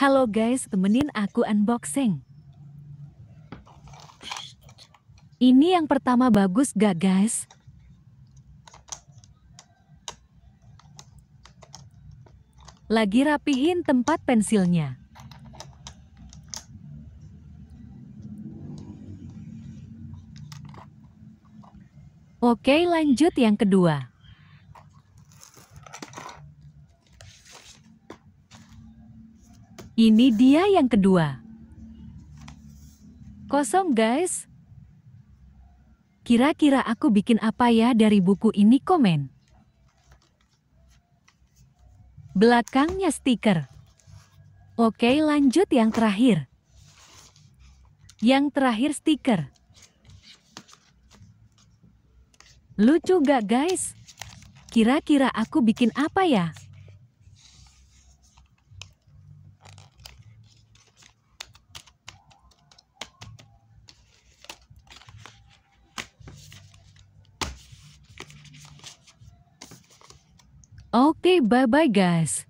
Halo guys, temenin aku unboxing. Ini yang pertama bagus gak guys? Lagi rapihin tempat pensilnya. Oke lanjut yang kedua. Ini dia yang kedua. Kosong guys. Kira-kira aku bikin apa ya dari buku ini komen. Belakangnya stiker. Oke lanjut yang terakhir. Yang terakhir stiker. Lucu gak guys? Kira-kira aku bikin apa ya? Oke, bye-bye guys.